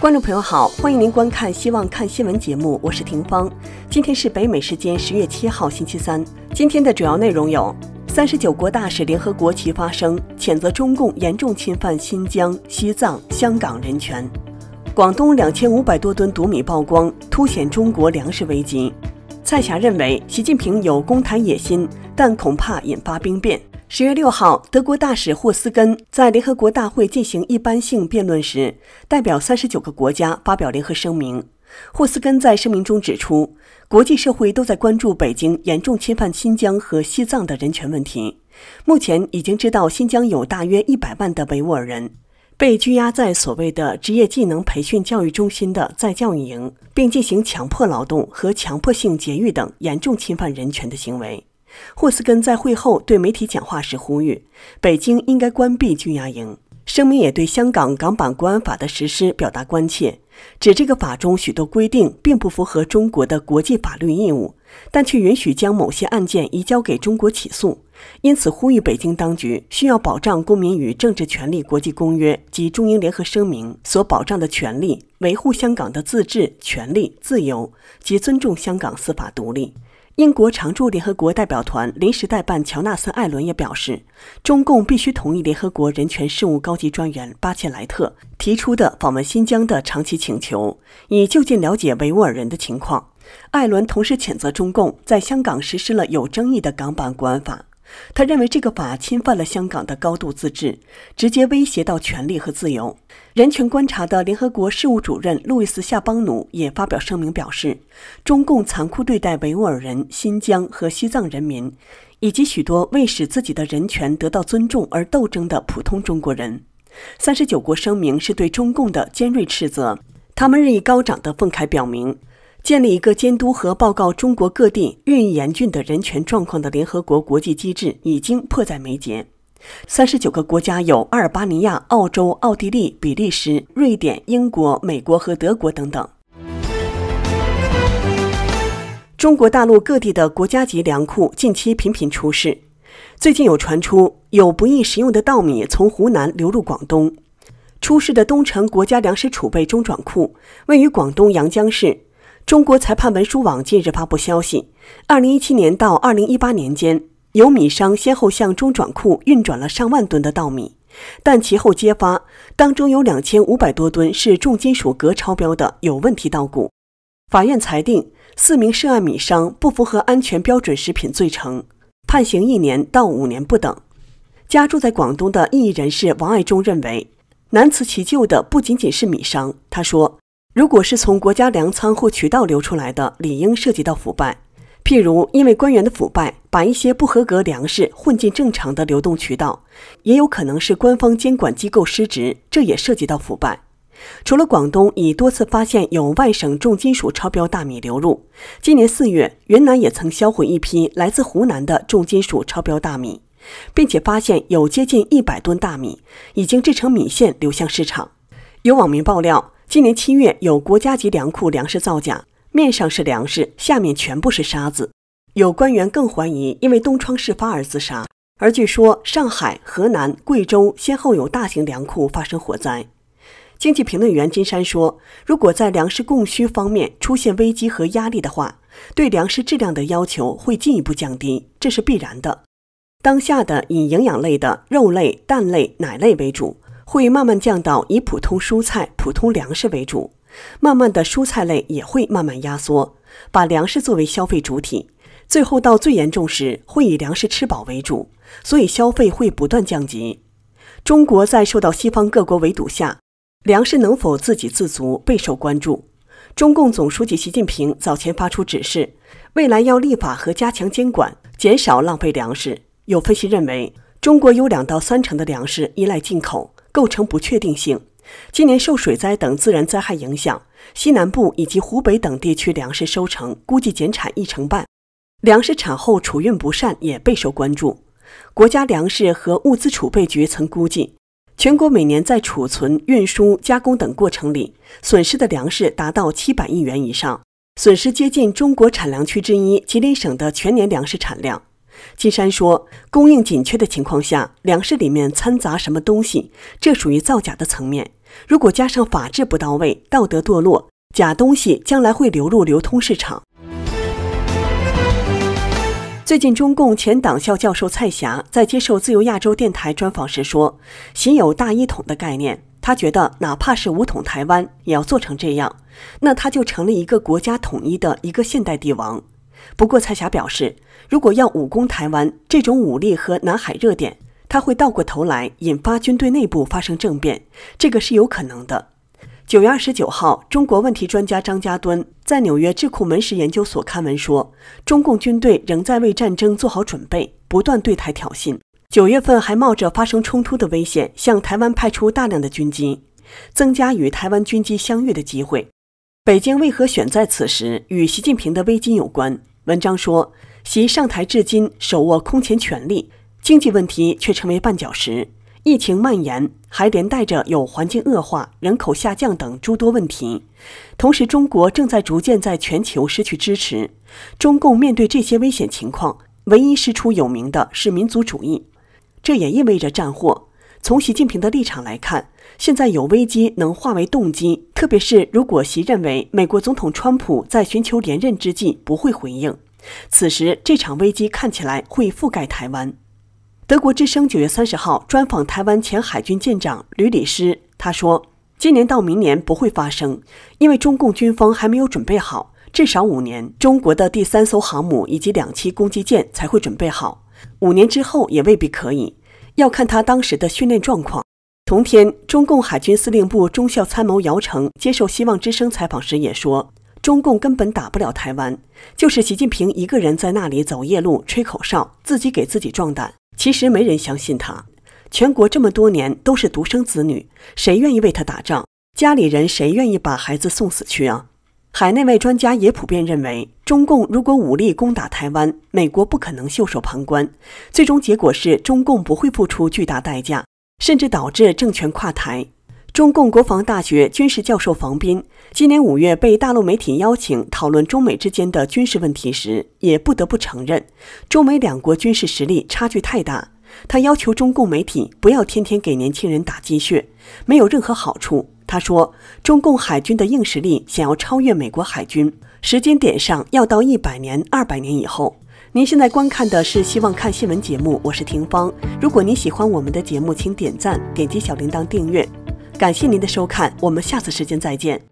观众朋友好，欢迎您观看《希望看新闻》节目，我是婷芳。今天是北美时间十月七号星期三。今天的主要内容有：三十九国大使联合国旗发声，谴责中共严重侵犯新疆、西藏、香港人权；广东两千五百多吨毒米曝光，凸显中国粮食危机。蔡霞认为，习近平有公谈野心，但恐怕引发兵变。十月六号，德国大使霍斯根在联合国大会进行一般性辩论时，代表三十九个国家发表联合声明。霍斯根在声明中指出，国际社会都在关注北京严重侵犯新疆和西藏的人权问题。目前已经知道，新疆有大约一百万的维吾尔人被拘押在所谓的职业技能培训教育中心的在教育营，并进行强迫劳动和强迫性节育等严重侵犯人权的行为。霍斯根在会后对媒体讲话时呼吁，北京应该关闭军押营。声明也对香港港版国安法的实施表达关切，指这个法中许多规定并不符合中国的国际法律义务，但却允许将某些案件移交给中国起诉。因此呼吁北京当局需要保障公民与政治权利国际公约及中英联合声明所保障的权利，维护香港的自治、权利、自由及尊重香港司法独立。英国常驻联合国代表团临时代办乔纳森·艾伦也表示，中共必须同意联合国人权事务高级专员巴切莱特提出的访问新疆的长期请求，以就近了解维吾尔人的情况。艾伦同时谴责中共在香港实施了有争议的港版国安法。他认为这个法侵犯了香港的高度自治，直接威胁到权利和自由。人权观察的联合国事务主任路易斯·夏邦努也发表声明表示，中共残酷对待维吾尔人、新疆和西藏人民，以及许多为使自己的人权得到尊重而斗争的普通中国人。三十九国声明是对中共的尖锐斥责，他们日益高涨的愤慨表明。建立一个监督和报告中国各地日益严峻的人权状况的联合国国际机制，已经迫在眉睫。三十九个国家有阿尔巴尼亚、澳洲、奥地利、比利时、瑞典、英国、美国和德国等等。中国大陆各地的国家级粮库近期频频出事，最近有传出有不易食用的稻米从湖南流入广东。出事的东城国家粮食储备中转库位于广东阳江市。中国裁判文书网近日发布消息，二零一七年到二零一八年间，有米商先后向中转库运转了上万吨的稻米，但其后揭发，当中有两千五百多吨是重金属镉超标的有问题稻谷。法院裁定四名涉案米商不符合安全标准食品罪成，判刑一年到五年不等。家住在广东的异议人士王爱忠认为，难辞其咎的不仅仅是米商。他说。如果是从国家粮仓或渠道流出来的，理应涉及到腐败。譬如因为官员的腐败，把一些不合格粮食混进正常的流动渠道，也有可能是官方监管机构失职，这也涉及到腐败。除了广东已多次发现有外省重金属超标大米流入，今年四月，云南也曾销毁一批来自湖南的重金属超标大米，并且发现有接近一百吨大米已经制成米线流向市场。有网民爆料。今年七月，有国家级粮库粮食造假，面上是粮食，下面全部是沙子。有官员更怀疑，因为东窗事发而自杀。而据说，上海、河南、贵州先后有大型粮库发生火灾。经济评论员金山说，如果在粮食供需方面出现危机和压力的话，对粮食质量的要求会进一步降低，这是必然的。当下的以营养类的肉类、蛋类、奶类为主。会慢慢降到以普通蔬菜、普通粮食为主，慢慢的蔬菜类也会慢慢压缩，把粮食作为消费主体，最后到最严重时会以粮食吃饱为主，所以消费会不断降级。中国在受到西方各国围堵下，粮食能否自给自足备受关注。中共总书记习近平早前发出指示，未来要立法和加强监管，减少浪费粮食。有分析认为，中国有两到三成的粮食依赖进口。构成不确定性。今年受水灾等自然灾害影响，西南部以及湖北等地区粮食收成估计减产一成半。粮食产后储运不善也备受关注。国家粮食和物资储备局曾估计，全国每年在储存、运输、加工等过程里损失的粮食达到七百亿元以上，损失接近中国产粮区之一吉林省的全年粮食产量。金山说：“供应紧缺的情况下，粮食里面掺杂什么东西，这属于造假的层面。如果加上法制不到位、道德堕落，假东西将来会流入流通市场。”最近，中共前党校教授蔡霞在接受自由亚洲电台专访时说：“习有大一统的概念，他觉得哪怕是五统台湾，也要做成这样，那他就成了一个国家统一的一个现代帝王。”不过，蔡霞表示。如果要武攻台湾，这种武力和南海热点，它会倒过头来引发军队内部发生政变，这个是有可能的。九月二十九号，中国问题专家张家敦在纽约智库门石研究所刊文说，中共军队仍在为战争做好准备，不断对台挑衅。九月份还冒着发生冲突的危险，向台湾派出大量的军机，增加与台湾军机相遇的机会。北京为何选在此时与习近平的危机有关？文章说。习上台至今手握空前权力，经济问题却成为绊脚石。疫情蔓延还连带着有环境恶化、人口下降等诸多问题。同时，中国正在逐渐在全球失去支持。中共面对这些危险情况，唯一师出有名的是民族主义，这也意味着战祸。从习近平的立场来看，现在有危机能化为动机，特别是如果习认为美国总统川普在寻求连任之际不会回应。此时，这场危机看起来会覆盖台湾。德国之声九月三十号专访台湾前海军舰长吕里师，他说：“今年到明年不会发生，因为中共军方还没有准备好。至少五年，中国的第三艘航母以及两栖攻击舰才会准备好。五年之后也未必可以，要看他当时的训练状况。”同天，中共海军司令部中校参谋姚成接受希望之声采访时也说。中共根本打不了台湾，就是习近平一个人在那里走夜路、吹口哨，自己给自己壮胆。其实没人相信他。全国这么多年都是独生子女，谁愿意为他打仗？家里人谁愿意把孩子送死去啊？海内外专家也普遍认为，中共如果武力攻打台湾，美国不可能袖手旁观。最终结果是，中共不会付出巨大代价，甚至导致政权垮台。中共国防大学军事教授房斌，今年五月被大陆媒体邀请讨论中美之间的军事问题时，也不得不承认，中美两国军事实力差距太大。他要求中共媒体不要天天给年轻人打鸡血，没有任何好处。他说，中共海军的硬实力想要超越美国海军，时间点上要到一百年、二百年以后。您现在观看的是希望看新闻节目，我是庭芳。如果您喜欢我们的节目，请点赞、点击小铃铛、订阅。感谢您的收看，我们下次时间再见。